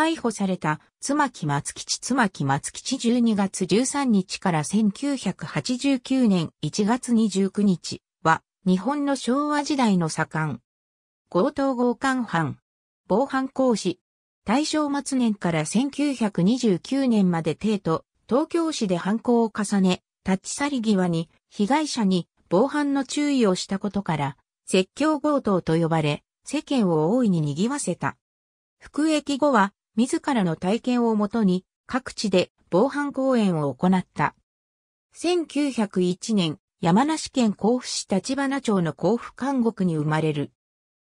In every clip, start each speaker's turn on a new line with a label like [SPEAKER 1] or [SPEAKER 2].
[SPEAKER 1] 逮捕された、妻木松吉妻木松吉12月13日から1989年1月29日は、日本の昭和時代の左官。強盗強姦犯。防犯講師。大正末年から1929年まで帝都、東京市で犯行を重ね、立ち去り際に、被害者に防犯の注意をしたことから、説教強盗と呼ばれ、世間を大いに賑わせた。服役後は自らの体験をもとに各地で防犯講演を行った。1901年、山梨県甲府市立花町の甲府監獄に生まれる。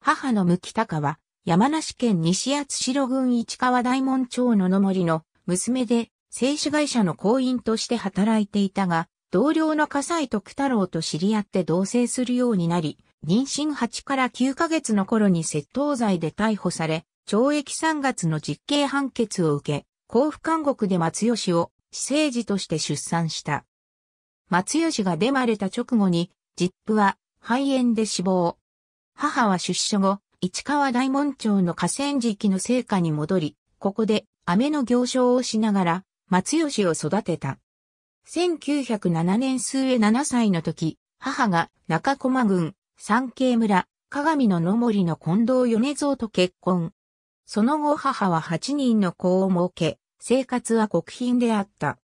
[SPEAKER 1] 母の向高は、山梨県西厚代郡市川大門町の野森の娘で、製紙会社の行員として働いていたが、同僚の笠井徳太郎と知り合って同棲するようになり、妊娠8から9ヶ月の頃に窃盗罪で逮捕され、懲役3月の実刑判決を受け、甲府監獄で松吉を私生児として出産した。松吉が出まれた直後に、ジップは肺炎で死亡。母は出所後、市川大門町の河川敷の生家に戻り、ここで飴の行商をしながら、松吉を育てた。1907年末7歳の時、母が中駒郡、三景村、鏡の野森の近藤米蔵と結婚。その後母は8人の子を設け、生活は国賓であった。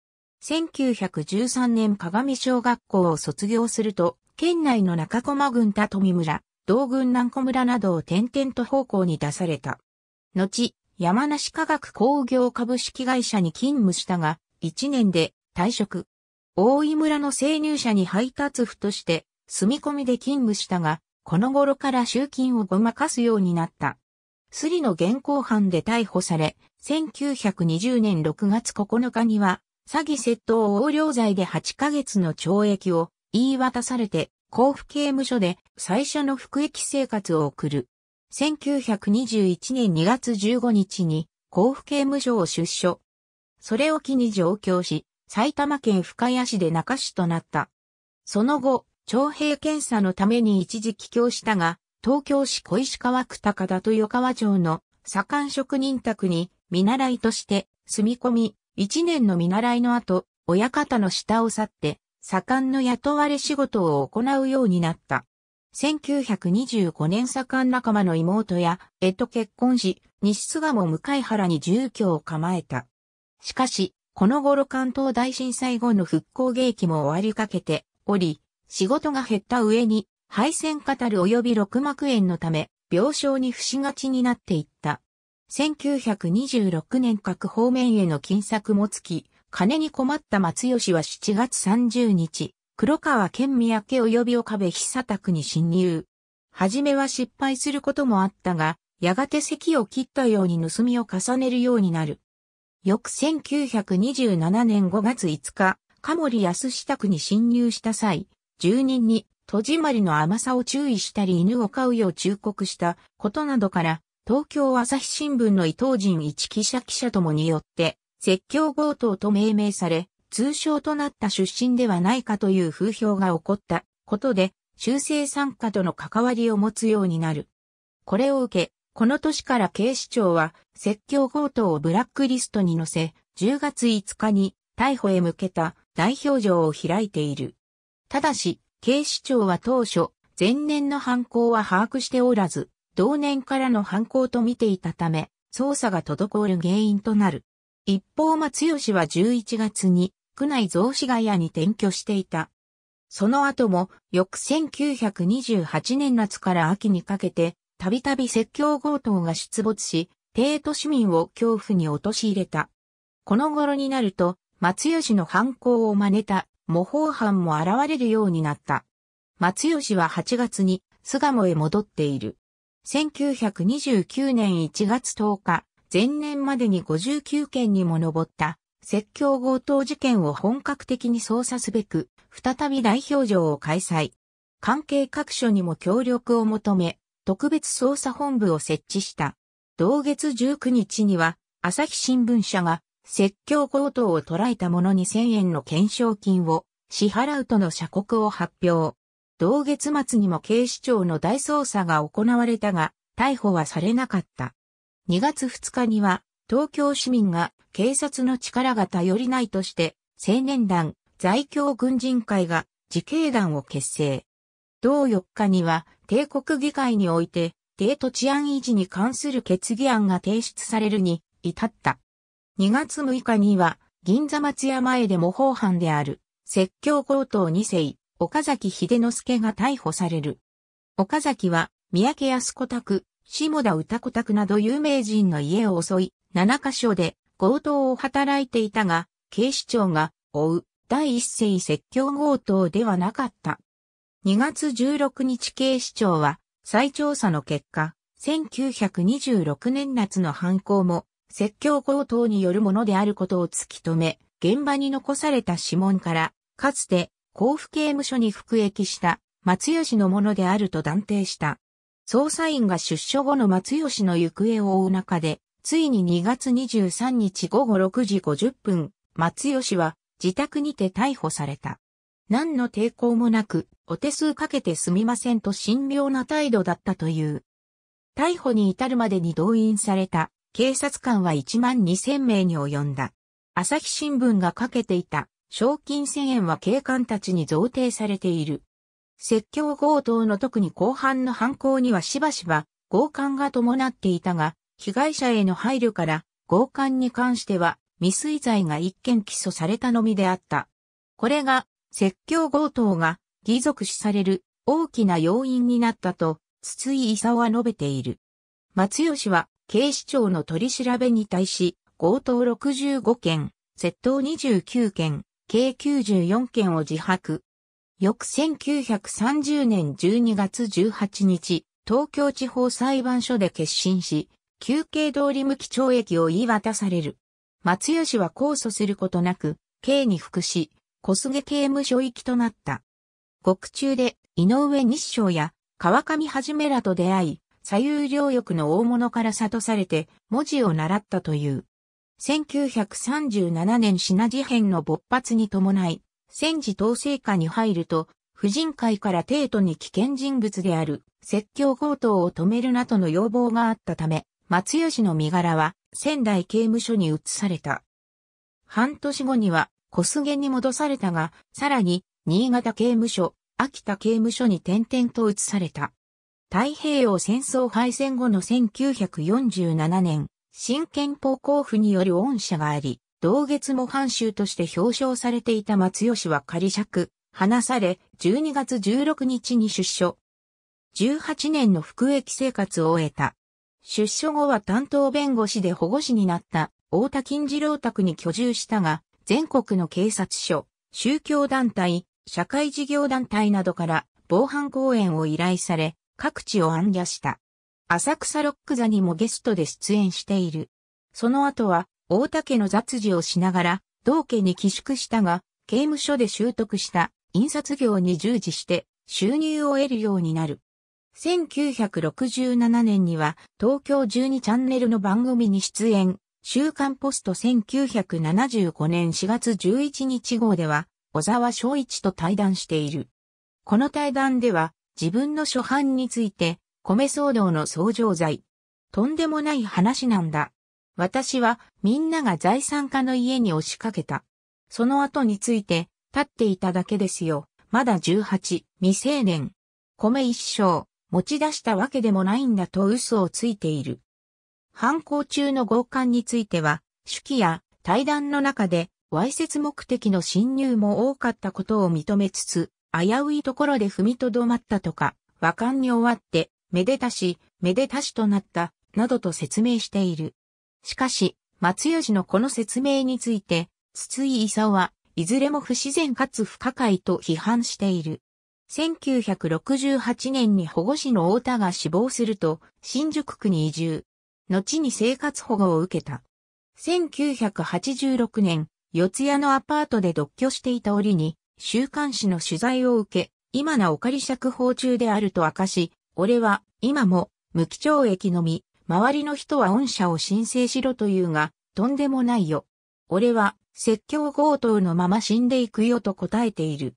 [SPEAKER 1] 1913年鏡小学校を卒業すると、県内の中駒郡田富村、道郡南古村などを転々と方向に出された。後、山梨科学工業株式会社に勤務したが、1年で退職。大井村の生乳者に配達府として、住み込みで勤務したが、この頃から集金をごまかすようになった。スリの現行犯で逮捕され、1920年6月9日には、詐欺窃盗横領罪で8ヶ月の懲役を言い渡されて、甲府刑務所で最初の服役生活を送る。1921年2月15日に甲府刑務所を出所。それを機に上京し、埼玉県深谷市で中市となった。その後、徴兵検査のために一時帰郷したが、東京市小石川区高田豊川町の左官職人宅に見習いとして住み込み、一年の見習いの後、親方の下を去って、左官の雇われ仕事を行うようになった。1925年左官仲間の妹や、えと結婚し、西巣鴨向原に住居を構えた。しかし、この頃関東大震災後の復興劇も終わりかけており、仕事が減った上に敗戦カタル及び六幕炎のため、病床に伏しがちになっていった。1926年各方面への金策もつき、金に困った松吉は7月30日、黒川県三宅及び岡部久宅に侵入。はじめは失敗することもあったが、やがて咳を切ったように盗みを重ねるようになる。翌1927年5月5日、鴨モ安支宅に侵入した際、住人に戸締まりの甘さを注意したり犬を飼うよう忠告したことなどから、東京朝日新聞の伊藤仁一記者記者ともによって、説教強盗と命名され、通称となった出身ではないかという風評が起こったことで、修正参加との関わりを持つようになる。これを受け、この年から警視庁は、説教強盗をブラックリストに載せ、10月5日に逮捕へ向けた代表状を開いている。ただし、警視庁は当初、前年の犯行は把握しておらず、同年からの犯行と見ていたため、捜査が滞る原因となる。一方松吉は11月に、区内雑司ヶ谷に転居していた。その後も、翌1928年夏から秋にかけて、たびたび説教強盗が出没し、帝都市民を恐怖に陥れた。この頃になると、松吉の犯行を真似た模倣犯も現れるようになった。松吉は8月に巣鴨へ戻っている。1929年1月10日、前年までに59件にも上った説教強盗事件を本格的に捜査すべく、再び代表状を開催。関係各所にも協力を求め、特別捜査本部を設置した。同月19日には、朝日新聞社が説教強盗を捉えた者に1000円の懸賞金を支払うとの社告を発表。同月末にも警視庁の大捜査が行われたが、逮捕はされなかった。2月2日には、東京市民が警察の力が頼りないとして、青年団在京軍人会が自警団を結成。同4日には、帝国議会において、帝都治安維持に関する決議案が提出されるに至った。2月6日には、銀座松屋前で模倣犯である、説教強盗2世、岡崎秀之助が逮捕される。岡崎は、三宅康子宅、下田歌子宅など有名人の家を襲い、7カ所で強盗を働いていたが、警視庁が追う第一世説教強盗ではなかった。2月16日警視庁は再調査の結果、1926年夏の犯行も説教強盗によるものであることを突き止め、現場に残された指紋から、かつて甲府刑務所に服役した松吉のものであると断定した。捜査員が出所後の松吉の行方を追う中で、ついに2月23日午後6時50分、松吉は自宅にて逮捕された。何の抵抗もなく、お手数かけてすみませんと神妙な態度だったという。逮捕に至るまでに動員された警察官は1万2000名に及んだ。朝日新聞がかけていた賞金1000円は警官たちに贈呈されている。説教強盗の特に後半の犯行にはしばしば強姦が伴っていたが、被害者への配慮から強姦に関しては未遂罪が一件起訴されたのみであった。これが説教強盗が義族視される大きな要因になったと筒井勲は述べている。松吉は警視庁の取り調べに対し、強盗65件、窃盗29件、計94件を自白。翌1930年12月18日、東京地方裁判所で決心し、休憩通り向き懲役を言い渡される。松吉は控訴することなく、刑に服し、小菅刑務所行きとなった。獄中で井上日章や川上はじめらと出会い、左右両翼の大物から悟されて文字を習ったという。1937年品事変の勃発に伴い、戦時統制下に入ると、婦人会から帝都に危険人物である説教強盗を止めるなどの要望があったため、松吉の身柄は仙台刑務所に移された。半年後には小菅に戻されたが、さらに新潟刑務所、秋田刑務所に転々と移された。太平洋戦争敗戦後の1947年、新憲法交付による恩赦があり、同月模範囚として表彰されていた松吉は仮釈、離され、12月16日に出所。18年の服役生活を終えた。出所後は担当弁護士で保護士になった大田金次郎宅に居住したが、全国の警察署、宗教団体、社会事業団体などから防犯講演を依頼され、各地を暗夜した。浅草ロック座にもゲストで出演している。その後は、大竹の雑事をしながら、同家に寄宿したが、刑務所で習得した印刷業に従事して収入を得るようになる。1967年には東京12チャンネルの番組に出演、週刊ポスト1975年4月11日号では、小沢昭一と対談している。この対談では、自分の初犯について、米騒動の相乗罪。とんでもない話なんだ。私はみんなが財産家の家に押しかけた。その後について、立っていただけですよ。まだ18、未成年。米一生、持ち出したわけでもないんだと嘘をついている。犯行中の強姦については、手記や対談の中で、わいせつ目的の侵入も多かったことを認めつつ、危ういところで踏みとどまったとか、和漢に終わって、めでたし、めでたしとなった、などと説明している。しかし、松吉のこの説明について、筒井勲は、いずれも不自然かつ不可解と批判している。1968年に保護士の太田が死亡すると、新宿区に移住。後に生活保護を受けた。1986年、四谷のアパートで独居していた折に、週刊誌の取材を受け、今なお仮釈放中であると明かし、俺は今も無期懲役のみ、周りの人は恩赦を申請しろというが、とんでもないよ。俺は説教強盗のまま死んでいくよと答えている。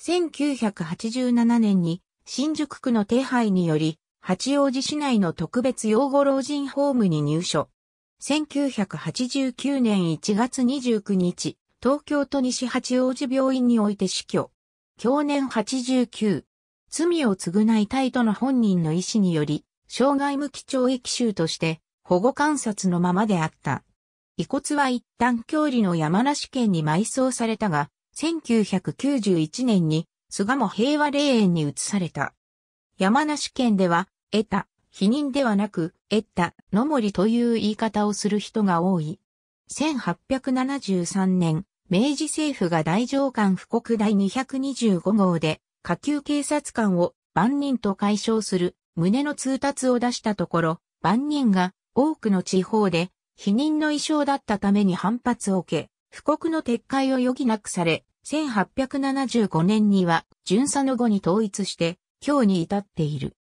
[SPEAKER 1] 1987年に新宿区の手配により、八王子市内の特別養護老人ホームに入所。1989年1月29日、東京都西八王子病院において死去。享年89。罪を償いたいとの本人の意思により、障害無期懲役囚として保護観察のままであった。遺骨は一旦郷里の山梨県に埋葬されたが、1991年に菅も平和霊園に移された。山梨県では、得た、否認ではなく、得た、の森という言い方をする人が多い。1873年、明治政府が大上官布告第225号で、下級警察官を万人と解消する旨の通達を出したところ、万人が多くの地方で否認の意象だったために反発を受け、布告の撤回を余儀なくされ、1875年には巡査の後に統一して、今日に至っている。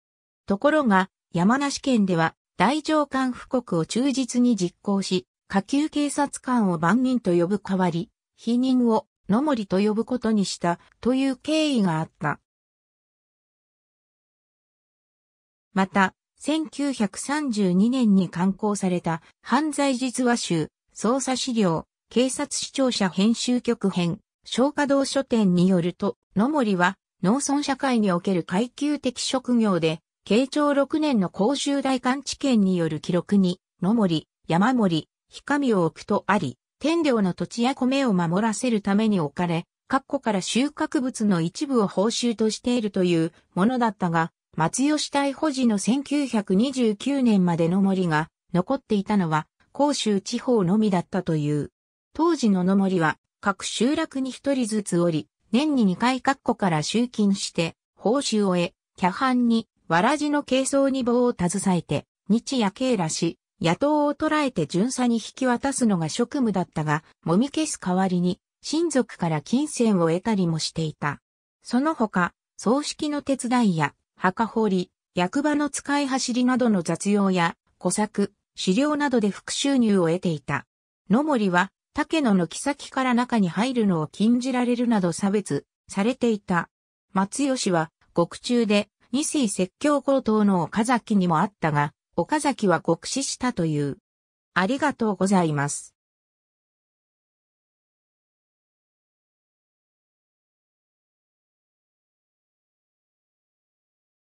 [SPEAKER 1] ところが、山梨県では、大上官布告を忠実に実行し、下級警察官を万人と呼ぶ代わり、否認を野森と呼ぶことにしたという経緯があった。また、1932年に刊行された犯罪実話集、捜査資料、警察視聴者編集局編、小化道書店によると、野森は農村社会における階級的職業で、慶長6年の公衆大官知見による記録に、野森、山森、氷上を置くとあり、天領の土地や米を守らせるために置かれ、各個から収穫物の一部を報酬としているというものだったが、松吉大保持の1929年までの森が残っていたのは、甲州地方のみだったという。当時の野森は、各集落に一人ずつおり、年に2回各個から集金して、報酬を得、キャハンに、わらじの軽装に棒を携えて、日夜経らし、野党を捕らえて巡査に引き渡すのが職務だったが、もみ消す代わりに、親族から金銭を得たりもしていた。その他、葬式の手伝いや、墓掘り、役場の使い走りなどの雑用や、小作、資料などで副収入を得ていた。野森は、竹野の先から中に入るのを禁じられるなど差別されていた。松吉は、獄中で、二世説教高等の岡崎にもあったが、岡崎は酷使したという。ありがとうございます。